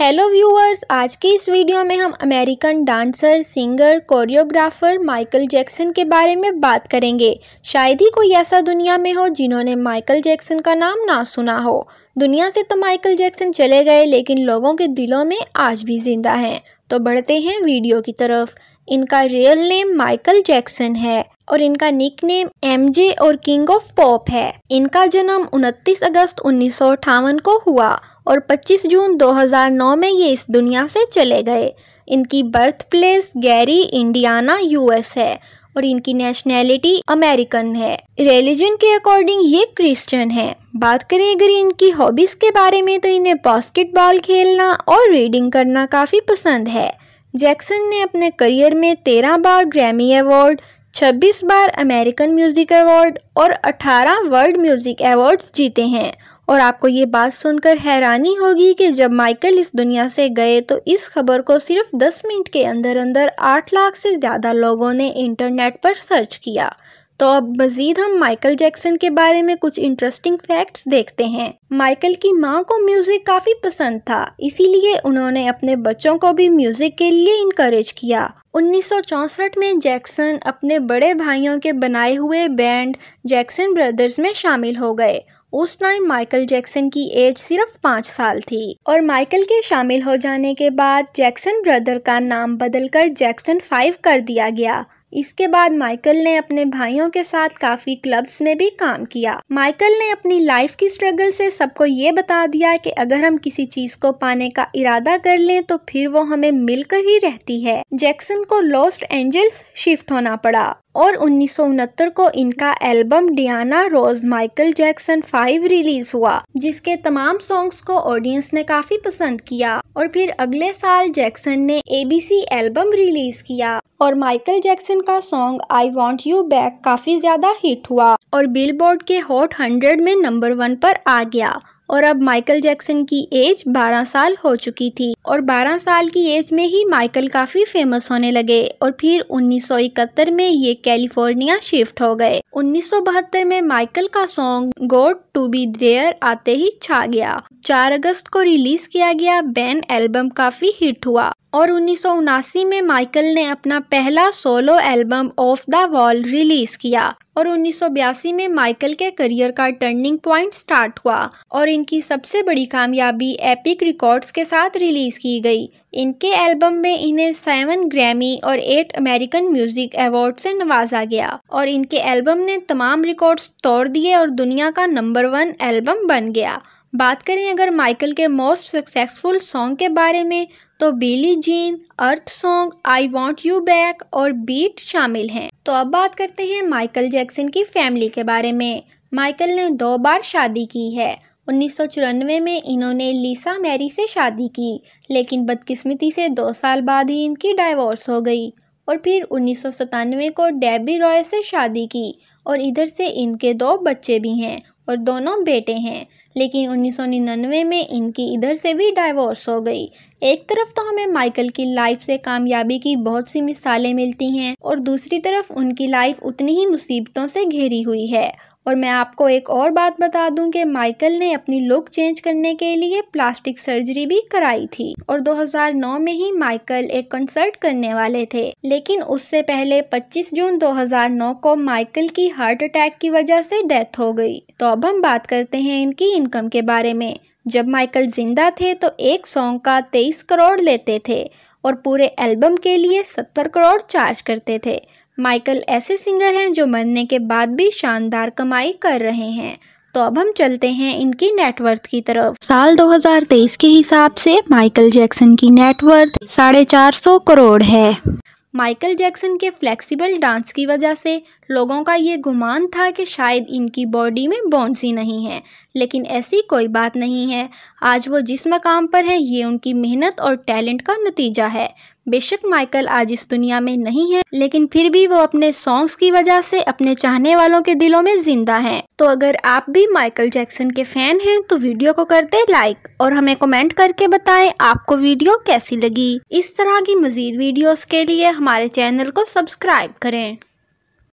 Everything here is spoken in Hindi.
हेलो व्यूअर्स आज के इस वीडियो में हम American dancer singer choreographer Michael Jackson के बारे में बात करेंगे शायद ही कोई ऐसा दुनिया में हो जिन्होंने माइकल जैक्सन का नाम ना सुना हो दुनिया से तो माइकल जैक्सन चले गए लेकिन लोगों के दिलों में आज भी जिंदा हैं तो बढ़ते हैं वीडियो की तरफ इनका रियल नेम माइकल जैक्सन है और इनका निक नेम एम और किंग ऑफ पॉप है इनका जन्म 29 अगस्त उन्नीस को हुआ और 25 जून 2009 में ये इस दुनिया से चले गए इनकी birth place Gary Indiana US है और इनकी नेशनैलिटी अमेरिकन है रिलीजन के अकॉर्डिंग ये क्रिश्चियन है बात करें अगर इनकी हॉबीज के बारे में तो इन्हें बास्केटबॉल खेलना और रीडिंग करना काफ़ी पसंद है जैक्सन ने अपने करियर में तेरह बार ग्रैमी अवार्ड 26 बार अमेरिकन म्यूजिक अवार्ड और 18 वर्ल्ड म्यूजिक अवार्ड्स जीते हैं और आपको ये बात सुनकर हैरानी होगी कि जब माइकल इस दुनिया से गए तो इस खबर को सिर्फ 10 मिनट के अंदर अंदर 8 लाख से ज़्यादा लोगों ने इंटरनेट पर सर्च किया तो अब मजीद हम माइकल जैक्सन के बारे में कुछ इंटरेस्टिंग फैक्ट्स देखते हैं माइकल की माँ को म्यूज़िक काफ़ी पसंद था इसीलिए उन्होंने अपने बच्चों को भी म्यूज़िक के लिए इनक्रेज किया 1964 में जैक्सन अपने बड़े भाइयों के बनाए हुए बैंड जैक्सन ब्रदर्स में शामिल हो गए उस टाइम माइकल जैक्सन की एज सिर्फ पाँच साल थी और माइकल के शामिल हो जाने के बाद जैक्सन ब्रदर का नाम बदलकर जैक्सन फाइव कर दिया गया इसके बाद माइकल ने अपने भाइयों के साथ काफ़ी क्लब्स में भी काम किया माइकल ने अपनी लाइफ की स्ट्रगल से सबको ये बता दिया कि अगर हम किसी चीज़ को पाने का इरादा कर लें तो फिर वो हमें मिलकर ही रहती है जैक्सन को लॉस्ट एंजल्स शिफ्ट होना पड़ा और उन्नीस को इनका album Diana Ross Michael Jackson five release हुआ जिसके तमाम सॉन्ग्स को ऑडियंस ने काफी पसंद किया और फिर अगले साल जैक्सन ने एबीसी एल्बम रिलीज किया और माइकल जैक्सन का song I want you back काफ़ी ज़्यादा हिट हुआ और बिलबोर्ड के हॉट हंड्रेड में नंबर वन पर आ गया और अब माइकल जैक्सन की एज 12 साल हो चुकी थी और 12 साल की एज में ही माइकल काफ़ी फेमस होने लगे और फिर 1971 में ये कैलिफोर्निया शिफ्ट हो गए 1972 में माइकल का सॉन्ग गोड टू बी देयर आते ही छा गया 4 अगस्त को रिलीज किया गया बैन एल्बम काफ़ी हिट हुआ और उन्नीस में माइकल ने अपना पहला solo album off the wall release किया और उन्नीस में माइकल के करियर का टर्निंग पॉइंट स्टार्ट हुआ और इनकी सबसे बड़ी कामयाबी एपिक रिकॉर्ड्स के साथ रिलीज़ की गई इनके एल्बम में इन्हें सेवन ग्रैमी और एट अमेरिकन म्यूजिक अवार्ड से नवाजा गया और इनके एल्बम ने तमाम रिकॉर्ड्स तोड़ दिए और दुनिया का नंबर वन एल्बम बन गया बात करें अगर माइकल के मोस्ट सक्सेसफुल सॉन्ग के बारे में तो Billie Jean earth song I want you back और बीट शामिल हैं तो अब बात करते हैं माइकल जैक्सन की फैमिली के बारे में माइकल ने दो बार शादी की है उन्नीस में इन्होंने लीसा मैरी से शादी की लेकिन बदकिस्मती से दो साल बाद ही इनकी डाइवोर्स हो गई और फिर उन्नीस को डेबी रॉय से शादी की और इधर से इनके दो बच्चे भी हैं और दोनों बेटे हैं लेकिन उन्नीस में इनकी इधर से भी डाइवोर्स हो गई एक तरफ तो हमें माइकल की लाइफ से कामयाबी की बहुत सी मिसालें मिलती हैं और दूसरी तरफ उनकी लाइफ उतनी ही मुसीबतों से घेरी हुई है और मैं आपको एक और बात बता दूं कि माइकल ने अपनी लुक चेंज करने के लिए प्लास्टिक सर्जरी भी कराई थी और 2009 में ही माइकल एक कंसर्ट करने वाले थे लेकिन उससे पहले 25 जून 2009 को माइकल की हार्ट अटैक की वजह से डेथ हो गई तो अब हम बात करते हैं इनकी इनकम के बारे में जब माइकल जिंदा थे तो एक सॉन्ग का तेईस करोड़ लेते थे और पूरे एल्बम के लिए सत्तर करोड़ चार्ज करते थे माइकल ऐसे सिंगर हैं जो मरने के बाद भी शानदार कमाई कर रहे हैं तो अब हम चलते हैं इनकी नेटवर्थ की तरफ साल 2023 के हिसाब से माइकल जैक्सन की नेटवर्थ साढ़े चार सौ करोड़ है माइकल जैक्सन के फ्लेक्सिबल डांस की वजह से लोगों का ये गुमान था कि शायद इनकी बॉडी में बोन्स ही नहीं है लेकिन ऐसी कोई बात नहीं है आज वो जिस मकाम पर है ये उनकी मेहनत और टैलेंट का नतीजा है बेशक माइकल आज इस दुनिया में नहीं है लेकिन फिर भी वो अपने सॉन्ग्स की वजह से अपने चाहने वालों के दिलों में जिंदा हैं। तो अगर आप भी माइकल जैक्सन के फैन हैं तो वीडियो को कर दे लाइक और हमें कमेंट करके बताएं आपको वीडियो कैसी लगी इस तरह की मजीद वीडियोस के लिए हमारे चैनल को सब्सक्राइब करें